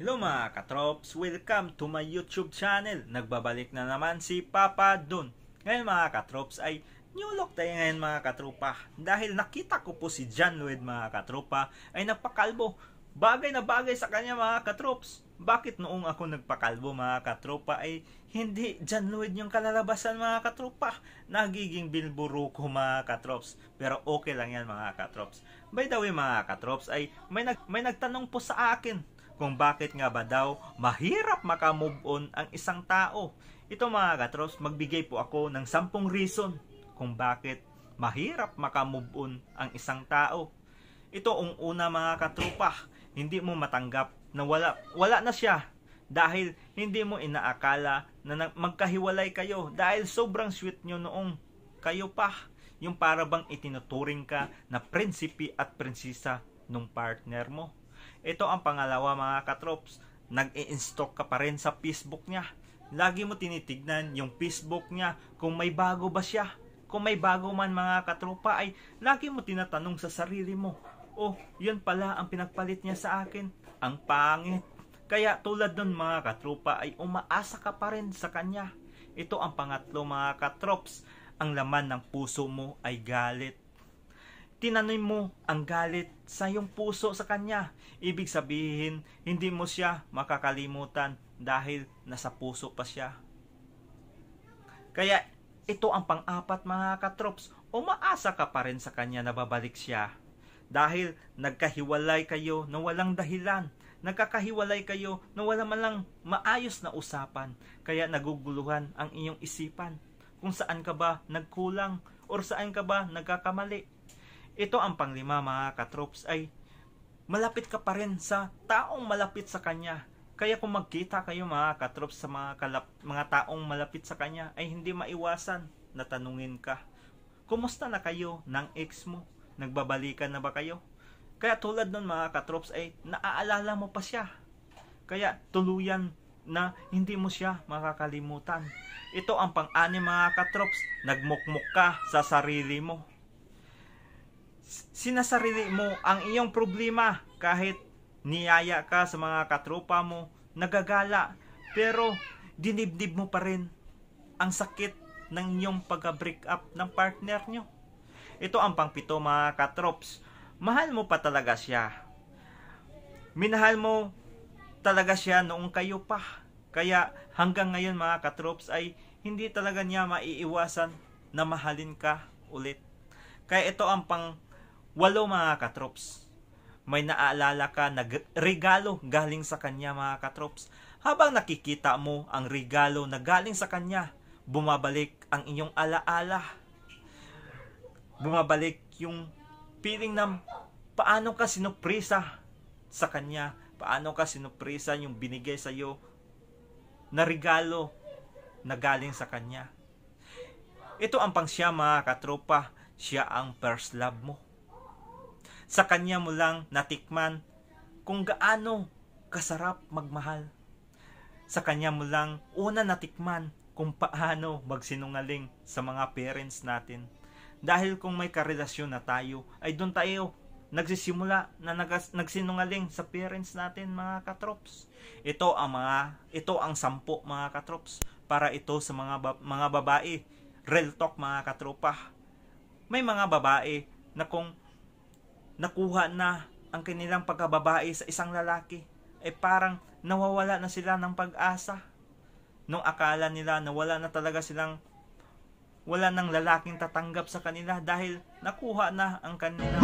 Hello mga katrops! Welcome to my YouTube channel! Nagbabalik na naman si Papa Don. Ngayon mga katrops ay new look tayo ngayon mga katropa. Dahil nakita ko po si John Lloyd mga katropa ay nagpakalbo. Bagay na bagay sa kanya mga katrops. Bakit noong ako nagpakalbo mga katropa ay hindi John Lloyd yung kalalabasan mga katropa. Nagiging bilburo ko mga katrops. Pero okay lang yan mga katrops. By the way mga katrops ay may, nag may nagtanong po sa akin kung bakit nga ba daw mahirap makamove on ang isang tao. Ito mga katros, magbigay po ako ng 10 reason kung bakit mahirap makamove on ang isang tao. Ito ang una mga katrupa, hindi mo matanggap na wala, wala na siya dahil hindi mo inaakala na magkahiwalay kayo dahil sobrang sweet nyo noong kayo pa yung para bang itinuturing ka na prinsipi at prinsesa nung partner mo. Ito ang pangalawa mga katrops, nag-i-stalk ka pa rin sa Facebook niya. Lagi mo tinitignan yung Facebook niya kung may bago ba siya. Kung may bago man mga katropa ay lagi mo tinatanong sa sarili mo, oh, yun pala ang pinagpalit niya sa akin. Ang pangit. Kaya tulad nun mga katropa ay umaasa ka pa rin sa kanya. Ito ang pangatlo mga katrops. Ang laman ng puso mo ay galit tinanim mo ang galit sa iyong puso sa Kanya. Ibig sabihin, hindi mo siya makakalimutan dahil nasa puso pa siya. Kaya ito ang pang-apat mga katrops, umaasa ka pa rin sa Kanya na babalik siya. Dahil nagkahiwalay kayo na walang dahilan, nagkakahiwalay kayo na wala man lang maayos na usapan, kaya naguguluhan ang iyong isipan kung saan ka ba nagkulang or saan ka ba nagkakamali ito ang panglima mga katrops ay malapit ka pa rin sa taong malapit sa kanya. Kaya kung magkita kayo mga katrops sa mga, kalap, mga taong malapit sa kanya ay hindi maiwasan na tanungin ka. Kumusta na kayo ng ex mo? Nagbabalikan na ba kayo? Kaya tulad nun mga katrops ay naaalala mo pa siya. Kaya tuluyan na hindi mo siya makakalimutan. Ito ang pang ani mga katrops, nagmukmuk ka sa sarili mo sinasarili mo ang iyong problema kahit niyaya ka sa mga katropa mo, nagagala, pero dinibdib mo pa rin ang sakit ng iyong pagka-break up ng partner nyo. Ito ang pangpito mga katrops. Mahal mo pa talaga siya. Minahal mo talaga siya noong kayo pa. Kaya hanggang ngayon mga katrops ay hindi talaga niya maiiwasan na mahalin ka ulit. Kaya ito ang pang Walo mga katrops. May naaalala ka na regalo galing sa kanya mga katrops. Habang nakikita mo ang regalo na galing sa kanya, bumabalik ang inyong alaala. Bumabalik yung feeling ng paano ka sinuprisa sa kanya, paano ka sinuprisa yung binigay sa iyo na regalo na galing sa kanya. Ito ang pangsya mga katropa, siya ang first love mo sa kanya mo lang natikman kung gaano kasarap magmahal. Sa kanya mo lang una natikman kung paano magsinungaling sa mga parents natin. Dahil kung may karelasyon na tayo, ay doon tayo nagsisimula na nagsinungaling sa parents natin mga katrops. Ito ang mga ito ang sampo mga katrops para ito sa mga ba, mga babae. Real talk mga katropa. May mga babae na kung nakuha na ang kanilang pagkababae sa isang lalaki, ay parang nawawala na sila ng pag-asa. Nung akala nila na wala na talaga silang wala nang lalaking tatanggap sa kanila dahil nakuha na ang kanilang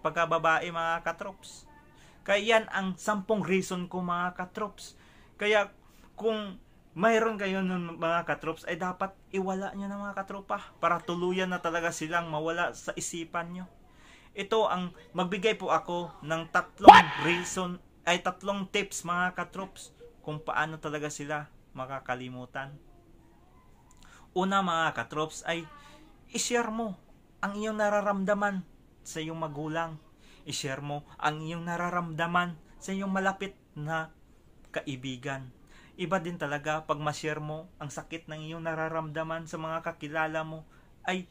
pagkababae mga katrops. Kaya yan ang sampung reason ko mga katrops. Kaya kung mayroon kayo ng mga katrops ay dapat iwala nyo ng mga katropa para tuluyan na talaga silang mawala sa isipan nyo. Ito ang magbigay po ako ng tatlong What? reason ay tatlong tips mga katrops kung paano talaga sila makakalimutan. Una mga katrops ay ishare mo ang iyong nararamdaman sa iyong magulang. Ishare mo ang iyong nararamdaman sa iyong malapit na kaibigan. Iba din talaga pag ma-share mo ang sakit ng iyong nararamdaman sa mga kakilala mo ay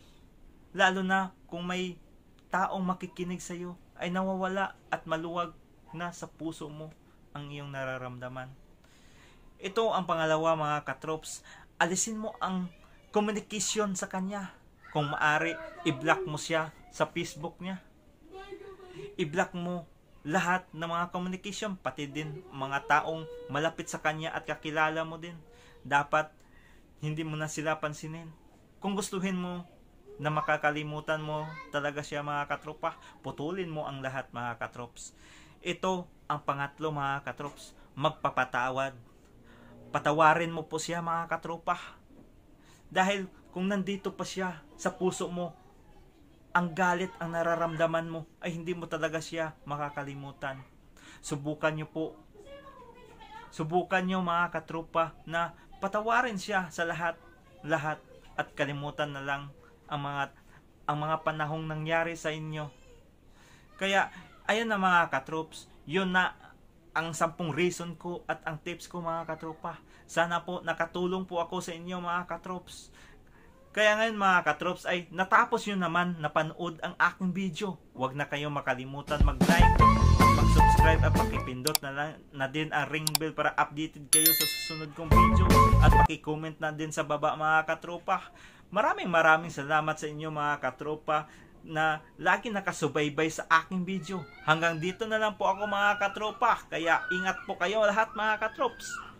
lalo na kung may taong makikinig sa iyo ay nawawala at maluwag na sa puso mo ang iyong nararamdaman. Ito ang pangalawa mga katrops. Alisin mo ang communication sa kanya. Kung maari, i-block mo siya sa Facebook niya. I-block mo lahat ng mga communication, pati din mga taong malapit sa kanya at kakilala mo din. Dapat hindi mo na sila pansinin. Kung gustuhin mo na makakalimutan mo talaga siya mga katropa. Putulin mo ang lahat mga katrops. Ito ang pangatlo mga katrops, magpapatawad. Patawarin mo po siya mga katropa. Dahil kung nandito pa siya sa puso mo, ang galit ang nararamdaman mo ay hindi mo talaga siya makakalimutan. Subukan niyo po. Subukan niyo mga katropa na patawarin siya sa lahat, lahat at kalimutan na lang ang mga ang mga panahong nangyari sa inyo. Kaya, ayun na mga katroops, yun na ang sampung reason ko at ang tips ko mga katropa. Sana po nakatulong po ako sa inyo mga katrops. Kaya ngayon mga katrops ay natapos yun naman na panood ang aking video. Huwag na kayong makalimutan mag-like, mag-subscribe at pakipindot na, lang, na din ang ring bell para updated kayo sa susunod kong video. At pakicomment na din sa baba mga katropa. Maraming maraming salamat sa inyo mga katropa na lagi nakasubaybay sa aking video. Hanggang dito na lang po ako mga katropa. Kaya ingat po kayo lahat mga katrops.